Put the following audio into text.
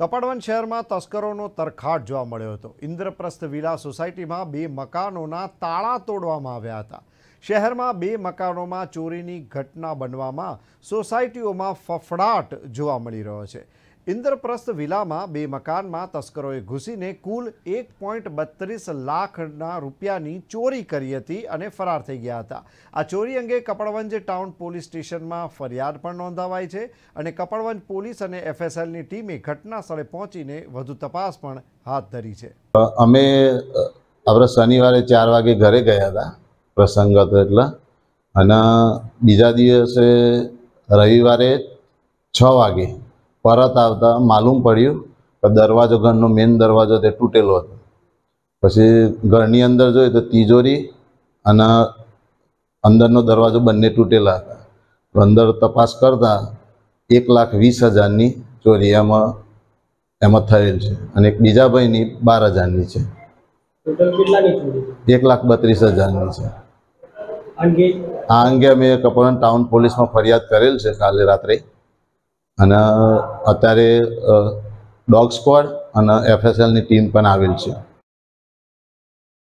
કપડવન શહેરમાં તસ્કરોનો તરખાટ જોવા મળ્યો હતો ઇન્દ્રપ્રસ્થ વિલા સોસાયટીમાં બે મકાનોના તાળા તોડવામાં આવ્યા હતા શહેરમાં બે મકાનોમાં ચોરીની ઘટના બનવામાં સોસાયટીઓમાં ફફડાટ જોવા મળી રહ્યો છે ઇન્દ્રપ્રસ્થ વિલામાં બે મકાનમાં તસ્કરોએ ઘૂસીને કુલ એક પોઈન્ટ બત્રીસ લાખના રૂપિયાની ચોરી કરી હતી અને ફરાર થઈ ગયા હતા આ ચોરી અંગે કપડવંજ ટાઉન પોલીસ સ્ટેશનમાં ફરિયાદ પણ નોંધાવાઈ છે અને કપડવંજ પોલીસ અને એફએસએલની ટીમે ઘટના સ્થળે પહોંચીને વધુ તપાસ પણ હાથ ધરી છે અમે આપણે શનિવારે ચાર વાગે ઘરે ગયા હતા પ્રસંગ હતો એટલે અને બીજા દિવસે રવિવારે છ વાગે પરત આવતા માલુમ પડ્યું કે દરવાજો ઘરનો મેઇન દરવાજો તે તૂટેલો હતો પછી ઘરની અંદર જોઈએ તો તિજોરી અને અંદરનો દરવાજો બંને તૂટેલા હતા અંદર તપાસ કરતા એક લાખ વીસ હજારની ચોરી એમાં એમાં થયેલ છે અને એક બીજા ભાઈની બાર હજારની છે એક લાખ બત્રીસ હજારની છે આ અંગે અમે કપોરન ટાઉન પોલીસમાં ફરિયાદ કરેલ છે કાલે રાત્રે અને અત્યારે ડોગ સ્કોડ અને એફએસએલની ટીમ પણ આવેલ છે